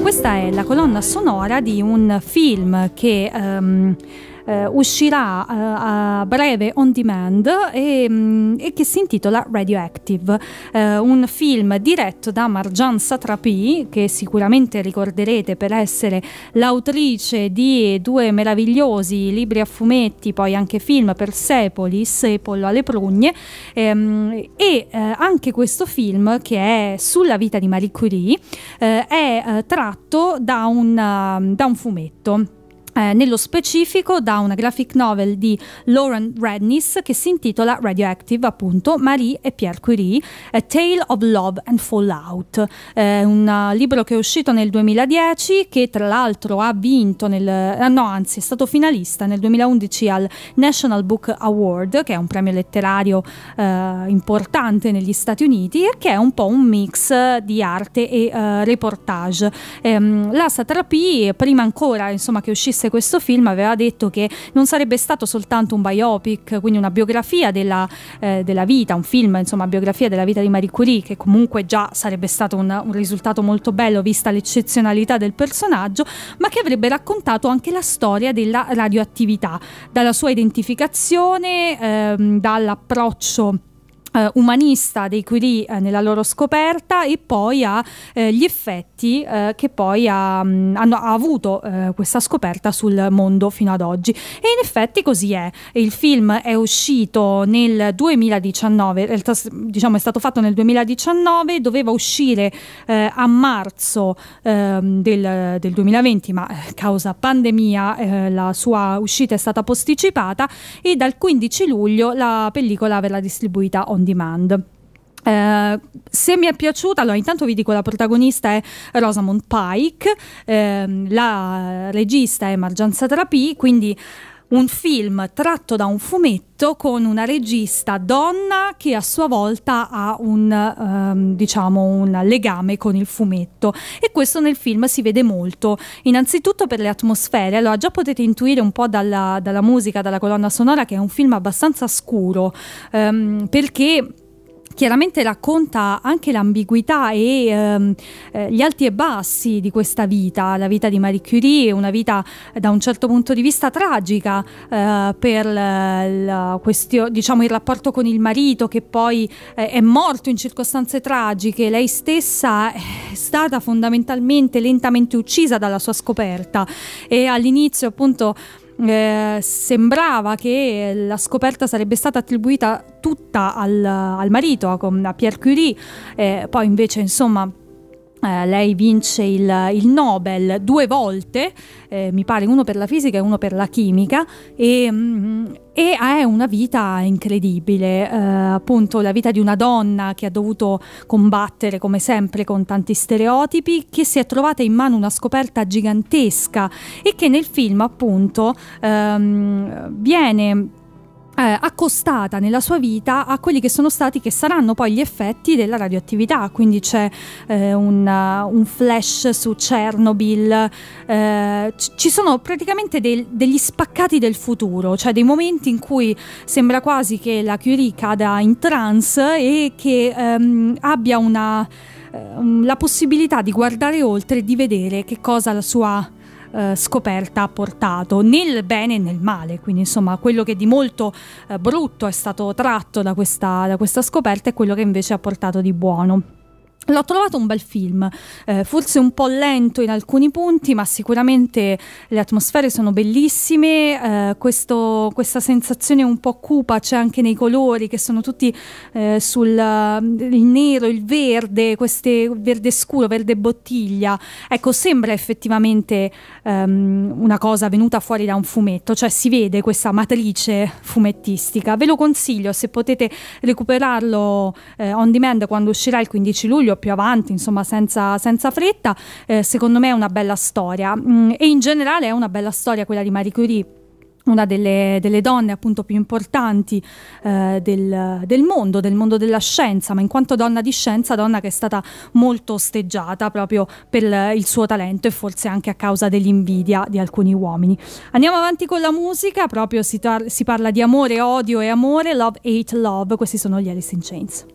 Questa è la colonna sonora di un film che um, eh, uscirà eh, a breve on demand e, mh, mm, e, che si intitola Radioactive, eh, un film diretto da Marjan Satrapi che sicuramente ricorderete per essere l'autrice di due meravigliosi libri a fumetti, poi anche film per Sepoli, Sepolo alle prugne ehm, e eh, anche questo film che è sulla vita di Marie Curie eh, è tratto da un, da un fumetto. Eh, nello specifico da una graphic novel di Lauren Rednis che si intitola Radioactive, appunto, Marie e Pierre Curie, A Tale of Love and Fallout, eh, un libro che è uscito nel 2010 che tra l'altro ha vinto, nel, eh, no anzi è stato finalista nel 2011 al National Book Award, che è un premio letterario eh, importante negli Stati Uniti e che è un po' un mix eh, di arte e reportage. Ehm, la Satrapi, prima ancora insomma, che uscisse durante questo film aveva detto che non sarebbe stato soltanto un biopic, quindi una biografia della, eh, della vita, un film, insomma, biografia della vita di Marie Curie, che comunque già sarebbe stato un, un risultato molto bello vista l'eccezionalità del personaggio, ma che avrebbe raccontato anche la storia della radioattività, dalla sua identificazione, ehm, dall'approccio eh, umanista dei Curie eh, nella loro scoperta e poi agli eh, effetti eh, che poi ha, mm, hanno, ha avuto eh, questa scoperta sul mondo fino ad oggi. E in effetti così è. Il film è uscito nel 2019, diciamo è stato fatto nel 2019, doveva uscire a marzo ehm, del, del, 2020, ma causa pandemia la sua uscita è stata posticipata e dal 15 luglio la pellicola verrà distribuita on demand. Eh, se mi è piaciuta, allora intanto vi dico la protagonista è Rosamund Pike, ehm, la regista è Margianza Satrapi, quindi un film tratto da un fumetto con una regista donna che a sua volta ha un, ehm, diciamo un legame con il fumetto e questo nel film si vede molto innanzitutto per le atmosfere allora già potete intuire un po' dalla, dalla musica dalla colonna sonora che è un film abbastanza scuro ehm, perché chiaramente racconta anche l'ambiguità e ehm, eh, gli alti e bassi di questa vita, la vita di Marie Curie, una vita eh, da un certo punto di vista tragica eh, per la questio- diciamo, il rapporto con il marito che poi eh, è morto in circostanze tragiche, lei stessa eh, è stata fondamentalmente lentamente uccisa dalla sua scoperta e all'inizio appunto eh, sembrava che la scoperta sarebbe stata attribuita tutta al, al marito, a, a Pierre Curie, eh, poi invece insomma Uh, lei vince il, il, Nobel due volte, eh, mi pare uno per la fisica e uno per la chimica, e, mm, e è una vita incredibile, uh, appunto la vita di una donna che ha dovuto combattere come sempre con tanti stereotipi, che si è trovata in mano una scoperta gigantesca e che nel film appunto um, viene eh, accostata nella sua vita a quelli che sono stati che saranno poi gli effetti della radioattività, quindi c'è eh, un, uh, un, flash su Chernobyl, eh, c- ci sono praticamente del, degli spaccati del futuro, cioè dei momenti in cui sembra quasi che la Curie cada in trance e che ehm, abbia una, eh, la possibilità di guardare oltre e di vedere che cosa la sua eh, scoperta ha portato nel bene e nel male, quindi insomma quello che di molto eh, brutto è stato tratto da questa, da questa scoperta e quello che invece ha portato di buono. L'ho trovato un bel film, eh, forse un po' lento in alcuni punti, ma sicuramente le atmosfere sono bellissime, eh, questo, questa sensazione un po' cupa c'è anche nei colori che sono tutti eh, sul il nero, il verde, queste, verde scuro, verde bottiglia. Ecco, sembra effettivamente ehm, una cosa venuta fuori da un fumetto, cioè si vede questa matrice fumettistica. Ve lo consiglio se potete recuperarlo eh, on demand quando uscirà il 15 luglio più avanti, insomma senza, senza fretta, eh, secondo me è una bella storia mm, e in generale è una bella storia quella di Marie Curie una delle, delle, donne appunto più importanti eh, del, del, mondo, del mondo della scienza, ma in quanto donna di scienza, donna che è stata molto osteggiata proprio per il suo talento e forse anche a causa dell'invidia di alcuni uomini. Andiamo avanti con la musica, proprio si, si parla di amore, odio e amore, love, hate, love, questi sono gli Alice in Chains.